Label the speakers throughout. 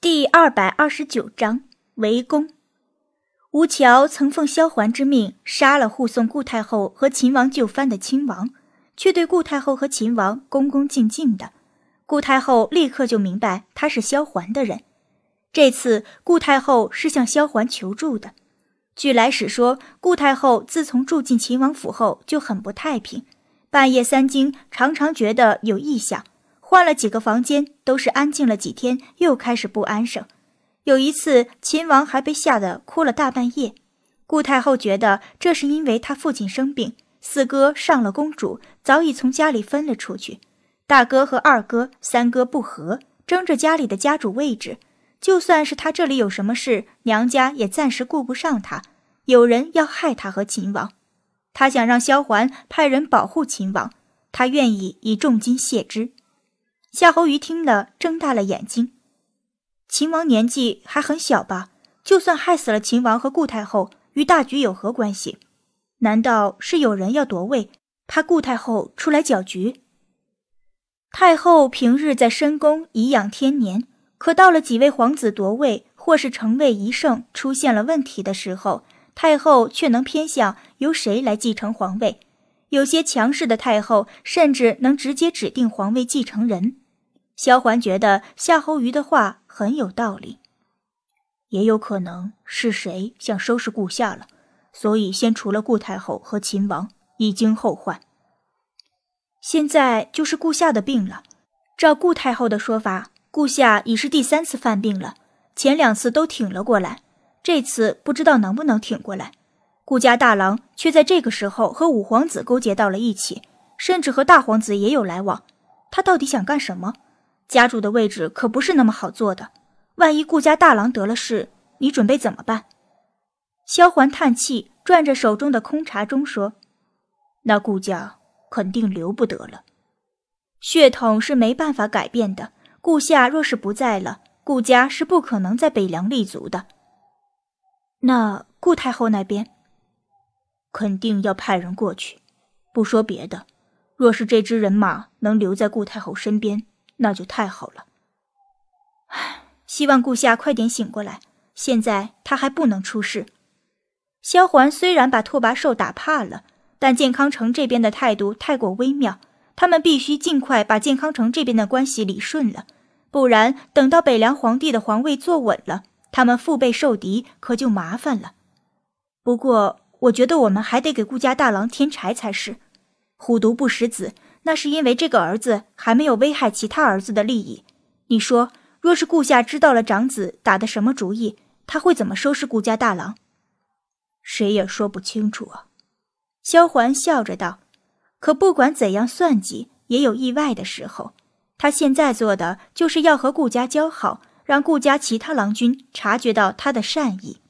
Speaker 1: 第二百二十九章围攻。吴桥曾奉萧环之命杀了护送顾太后和秦王就藩的亲王，却对顾太后和秦王恭恭敬敬的。顾太后立刻就明白他是萧环的人。这次顾太后是向萧环求助的。据来使说，顾太后自从住进秦王府后就很不太平，半夜三更常常觉得有异响。换了几个房间，都是安静了几天，又开始不安生。有一次，秦王还被吓得哭了大半夜。顾太后觉得这是因为他父亲生病，四哥上了公主，早已从家里分了出去。大哥和二哥、三哥不和，争着家里的家主位置。就算是他这里有什么事，娘家也暂时顾不上他。有人要害他和秦王，他想让萧环派人保护秦王，他愿意以重金谢之。夏侯瑜听了，睁大了眼睛。秦王年纪还很小吧？就算害死了秦王和顾太后，与大局有何关系？难道是有人要夺位，怕顾太后出来搅局？太后平日在深宫颐养天年，可到了几位皇子夺位或是成位一圣出现了问题的时候，太后却能偏向由谁来继承皇位。有些强势的太后甚至能直接指定皇位继承人。萧环觉得夏侯瑜的话很有道理，也有可能是谁想收拾顾夏了，所以先除了顾太后和秦王，以惊后患。现在就是顾夏的病了。照顾太后的说法，顾夏已是第三次犯病了，前两次都挺了过来，这次不知道能不能挺过来。顾家大郎却在这个时候和五皇子勾结到了一起，甚至和大皇子也有来往，他到底想干什么？家主的位置可不是那么好坐的，万一顾家大郎得了势，你准备怎么办？萧环叹气，转着手中的空茶盅说：“那顾家肯定留不得了，血统是没办法改变的。顾夏若是不在了，顾家是不可能在北凉立足的。那顾太后那边，肯定要派人过去。不说别的，若是这支人马能留在顾太后身边。”那就太好了。唉，希望顾夏快点醒过来。现在他还不能出事。萧环虽然把拓跋寿打怕了，但健康城这边的态度太过微妙，他们必须尽快把健康城这边的关系理顺了，不然等到北凉皇帝的皇位坐稳了，他们腹背受敌，可就麻烦了。不过，我觉得我们还得给顾家大郎添柴才是，虎毒不食子。那是因为这个儿子还没有危害其他儿子的利益。你说，若是顾夏知道了长子打的什么主意，他会怎么收拾顾家大郎？谁也说不清楚啊。萧环笑着道：“可不管怎样算计，也有意外的时候。他现在做的就是要和顾家交好，让顾家其他郎君察觉到他的善意。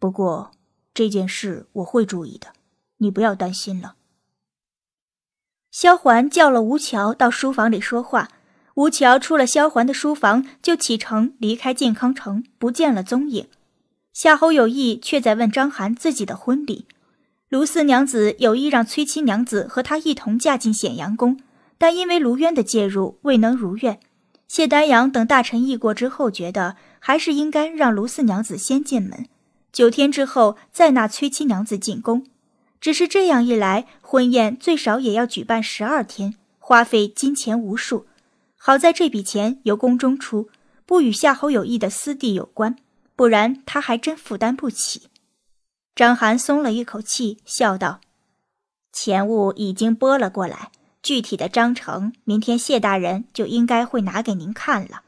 Speaker 1: 不过这件事我会注意的，你不要担心了。”萧环叫了吴桥到书房里说话。吴桥出了萧环的书房，就启程离开健康城，不见了踪影。夏侯有意却在问张邯自己的婚礼。卢四娘子有意让崔七娘子和她一同嫁进显阳宫，但因为卢渊的介入，未能如愿。谢丹阳等大臣议过之后，觉得还是应该让卢四娘子先进门，九天之后再纳崔七娘子进宫。只是这样一来，婚宴最少也要举办十二天，花费金钱无数。好在这笔钱由宫中出，不与夏侯有意的私地有关，不然他还真负担不起。张邯松了一口气，笑道：“钱物已经拨了过来，具体的章程，明天谢大人就应该会拿给您看了。”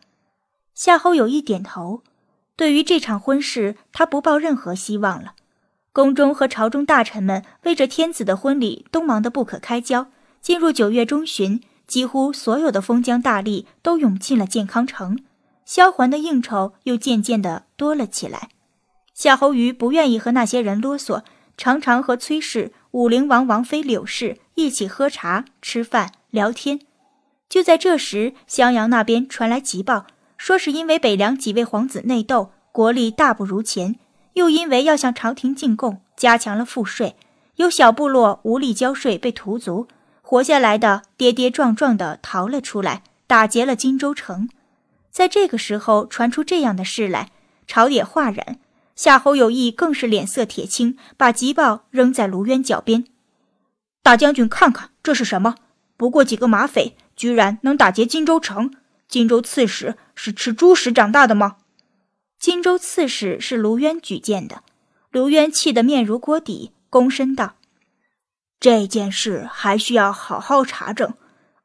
Speaker 1: 夏侯有意点头，对于这场婚事，他不抱任何希望了。宫中和朝中大臣们为这天子的婚礼都忙得不可开交。进入九月中旬，几乎所有的封疆大吏都涌进了健康城，萧环的应酬又渐渐的多了起来。夏侯瑜不愿意和那些人啰嗦，常常和崔氏、武陵王王妃柳氏一起喝茶、吃饭、聊天。就在这时，襄阳那边传来急报，说是因为北凉几位皇子内斗，国力大不如前。又因为要向朝廷进贡，加强了赋税，有小部落无力交税被屠族，活下来的跌跌撞撞的逃了出来，打劫了荆州城。在这个时候传出这样的事来，朝野哗然。夏侯友义更是脸色铁青，把急报扔在卢渊脚边：“大将军，看看这是什么？不过几个马匪，居然能打劫荆州城？荆州刺史是吃猪食长大的吗？”荆州刺史是卢渊举荐的，卢渊气得面如锅底，躬身道：“这件事还需要好好查证。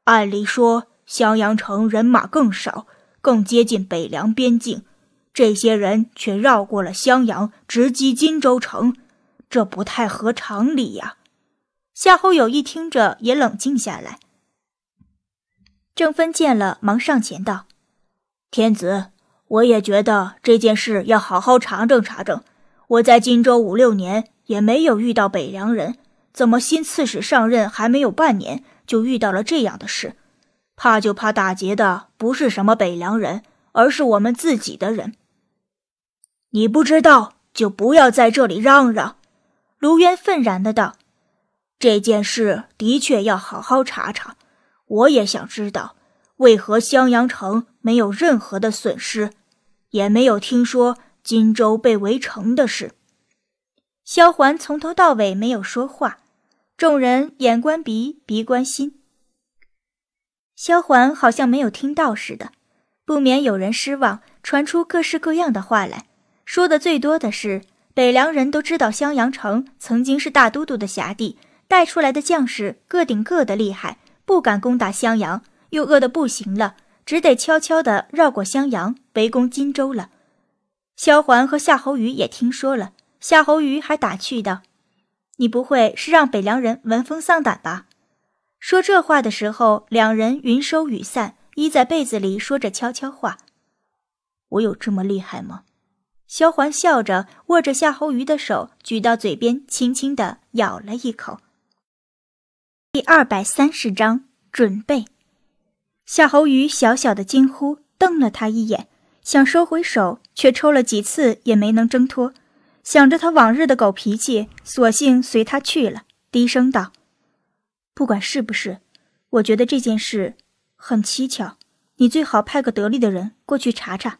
Speaker 1: 按理说，襄阳城人马更少，更接近北凉边境，这些人却绕过了襄阳，直击荆州城，这不太合常理呀。”夏侯友一听着也冷静下来。郑芬见了，忙上前道：“天子。”我也觉得这件事要好好查证查证。我在荆州五六年也没有遇到北凉人，怎么新刺史上任还没有半年就遇到了这样的事？怕就怕打劫的不是什么北凉人，而是我们自己的人。你不知道就不要在这里嚷嚷。”卢渊愤然的道，“这件事的确要好好查查。我也想知道，为何襄阳城没有任何的损失。”也没有听说荆州被围城的事。萧环从头到尾没有说话，众人眼观鼻，鼻观心。萧环好像没有听到似的，不免有人失望，传出各式各样的话来。说的最多的是，北凉人都知道襄阳城曾经是大都督的辖地，带出来的将士个顶个的厉害，不敢攻打襄阳，又饿得不行了。只得悄悄地绕过襄阳，围攻荆州了。萧环和夏侯余也听说了。夏侯余还打趣道：“你不会是让北凉人闻风丧胆吧？”说这话的时候，两人云收雨散，依在被子里说着悄悄话。“我有这么厉害吗？”萧环笑着握着夏侯余的手，举到嘴边，轻轻地咬了一口。第二百三十章准备。夏侯瑜小小的惊呼，瞪了他一眼，想收回手，却抽了几次也没能挣脱。想着他往日的狗脾气，索性随他去了，低声道：“不管是不是，我觉得这件事很蹊跷，你最好派个得力的人过去查查。”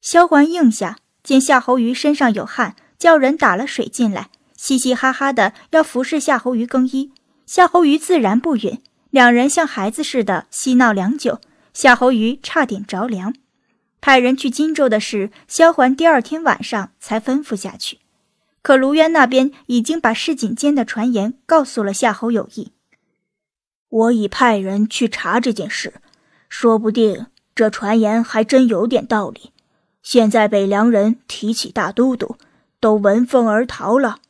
Speaker 1: 萧环应下，见夏侯瑜身上有汗，叫人打了水进来，嘻嘻哈哈的要服侍夏侯瑜更衣，夏侯瑜自然不允。两人像孩子似的嬉闹良久，夏侯瑜差点着凉。派人去荆州的事，萧环第二天晚上才吩咐下去。可卢渊那边已经把市井间的传言告诉了夏侯友义。我已派人去查这件事，说不定这传言还真有点道理。现在北凉人提起大都督，都闻风而逃了。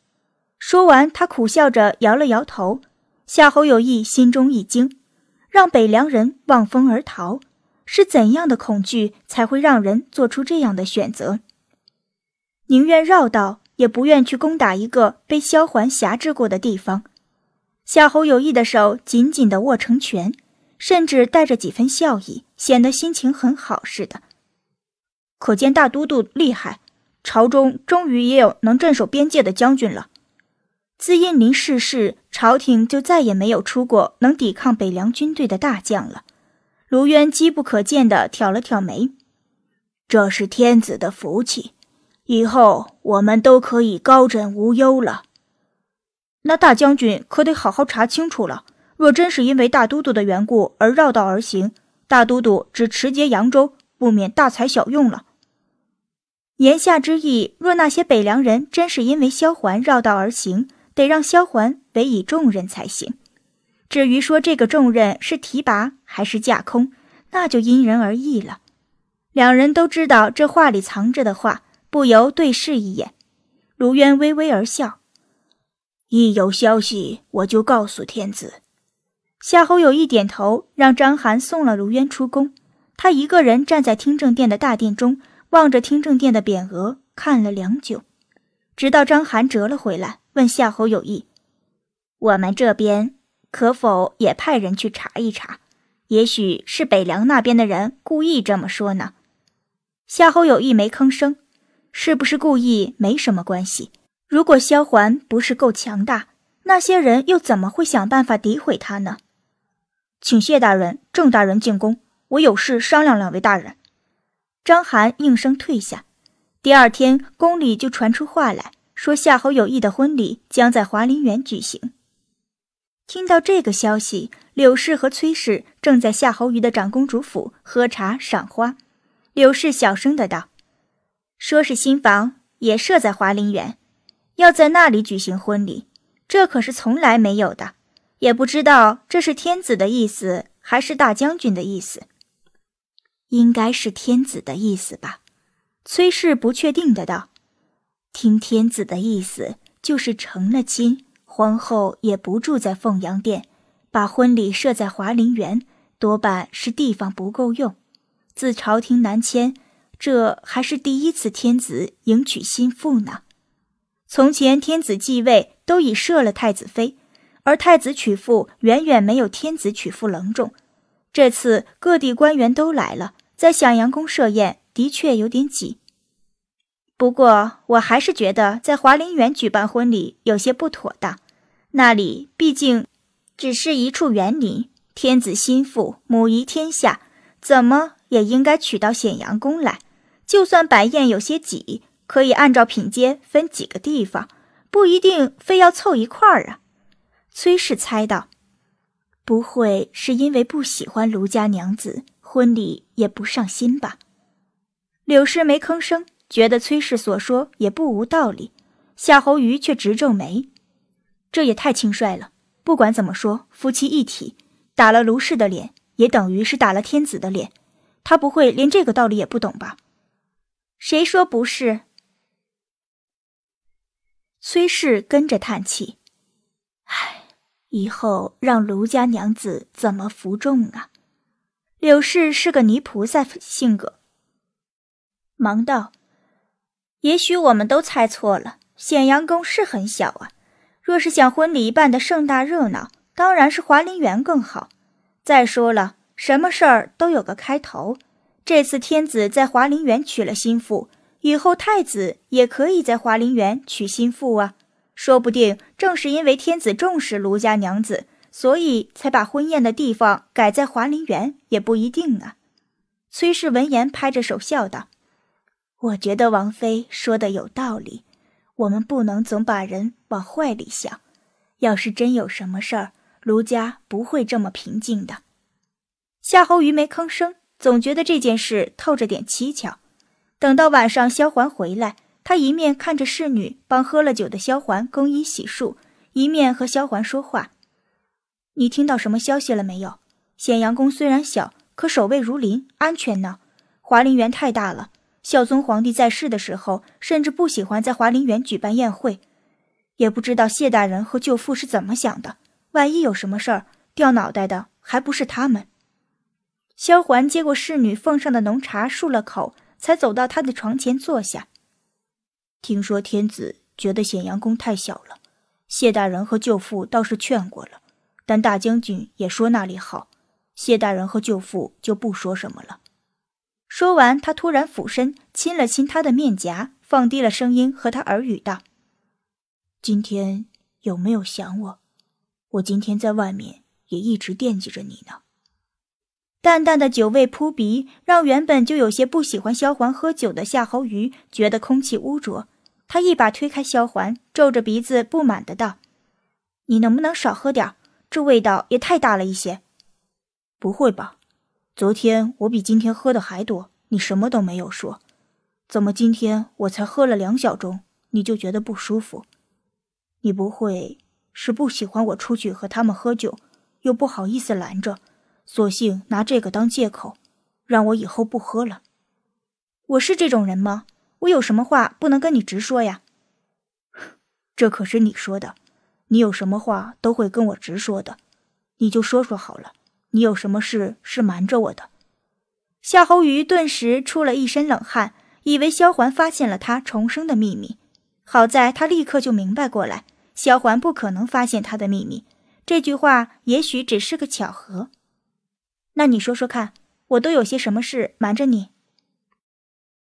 Speaker 1: 说完，他苦笑着摇了摇头。夏侯友义心中一惊，让北凉人望风而逃，是怎样的恐惧才会让人做出这样的选择？宁愿绕道，也不愿去攻打一个被萧环辖制过的地方。夏侯友义的手紧紧地握成拳，甚至带着几分笑意，显得心情很好似的。可见大都督厉害，朝中终于也有能镇守边界的将军了。自印林逝世。朝廷就再也没有出过能抵抗北凉军队的大将了。卢渊机不可见的挑了挑眉，这是天子的福气，以后我们都可以高枕无忧了。那大将军可得好好查清楚了。若真是因为大都督的缘故而绕道而行，大都督只持节扬州，不免大材小用了。言下之意，若那些北凉人真是因为萧环绕道而行。得让萧环委以重任才行。至于说这个重任是提拔还是架空，那就因人而异了。两人都知道这话里藏着的话，不由对视一眼。卢渊微微而笑。一有消息，我就告诉天子。夏侯友一点头，让张邯送了卢渊出宫。他一个人站在听政殿的大殿中，望着听政殿的匾额看了良久，直到张邯折了回来。问夏侯有意，我们这边可否也派人去查一查？也许是北凉那边的人故意这么说呢。夏侯有意没吭声，是不是故意没什么关系。如果萧环不是够强大，那些人又怎么会想办法诋毁他呢？请谢大人、郑大人进宫，我有事商量两位大人。张邯应声退下。第二天，宫里就传出话来。说夏侯有意的婚礼将在华林园举行。听到这个消息，柳氏和崔氏正在夏侯瑜的长公主府喝茶赏花。柳氏小声的道：“说是新房也设在华林园，要在那里举行婚礼，这可是从来没有的。也不知道这是天子的意思还是大将军的意思。应该是天子的意思吧。”崔氏不确定的道。听天子的意思，就是成了亲，皇后也不住在凤阳殿，把婚礼设在华林园，多半是地方不够用。自朝廷南迁，这还是第一次天子迎娶心腹呢。从前天子继位，都已设了太子妃，而太子娶妇远远没有天子娶妇隆重。这次各地官员都来了，在响阳宫设宴，的确有点挤。不过，我还是觉得在华林园举办婚礼有些不妥当。那里毕竟只是一处园林，天子心腹母仪天下，怎么也应该娶到显阳宫来。就算摆宴有些挤，可以按照品阶分几个地方，不一定非要凑一块儿啊。崔氏猜到，不会是因为不喜欢卢家娘子，婚礼也不上心吧？柳氏没吭声。觉得崔氏所说也不无道理，夏侯瑜却直皱眉，这也太轻率了。不管怎么说，夫妻一体，打了卢氏的脸，也等于是打了天子的脸。他不会连这个道理也不懂吧？谁说不是？崔氏跟着叹气：“唉，以后让卢家娘子怎么服众啊？”柳氏是个泥菩萨性格，忙道。也许我们都猜错了，显阳宫是很小啊。若是想婚礼办得盛大热闹，当然是华林园更好。再说了，什么事儿都有个开头。这次天子在华林园娶了心腹，以后太子也可以在华林园娶心腹啊。说不定正是因为天子重视卢家娘子，所以才把婚宴的地方改在华林园，也不一定啊。崔氏闻言拍着手笑道。我觉得王妃说的有道理，我们不能总把人往坏里想。要是真有什么事儿，卢家不会这么平静的。夏侯余没吭声，总觉得这件事透着点蹊跷。等到晚上，萧环回来，他一面看着侍女帮喝了酒的萧环更衣洗漱，一面和萧环说话：“你听到什么消息了没有？咸阳宫虽然小，可守卫如林，安全呢。华林园太大了。”孝宗皇帝在世的时候，甚至不喜欢在华林园举办宴会，也不知道谢大人和舅父是怎么想的。万一有什么事儿，掉脑袋的还不是他们？萧环接过侍女奉上的浓茶，漱了口，才走到他的床前坐下。听说天子觉得显阳宫太小了，谢大人和舅父倒是劝过了，但大将军也说那里好，谢大人和舅父就不说什么了。说完，他突然俯身亲了亲她的面颊，放低了声音和她耳语道：“今天有没有想我？我今天在外面也一直惦记着你呢。”淡淡的酒味扑鼻，让原本就有些不喜欢萧环喝酒的夏侯瑜觉得空气污浊。他一把推开萧环，皱着鼻子不满的道：“你能不能少喝点？这味道也太大了一些。”“不会吧。”昨天我比今天喝的还多，你什么都没有说，怎么今天我才喝了两小盅，你就觉得不舒服？你不会是不喜欢我出去和他们喝酒，又不好意思拦着，索性拿这个当借口，让我以后不喝了？我是这种人吗？我有什么话不能跟你直说呀？这可是你说的，你有什么话都会跟我直说的，你就说说好了。你有什么事是瞒着我的？夏侯瑜顿时出了一身冷汗，以为萧环发现了他重生的秘密。好在他立刻就明白过来，萧环不可能发现他的秘密。这句话也许只是个巧合。那你说说看，我都有些什么事瞒着你？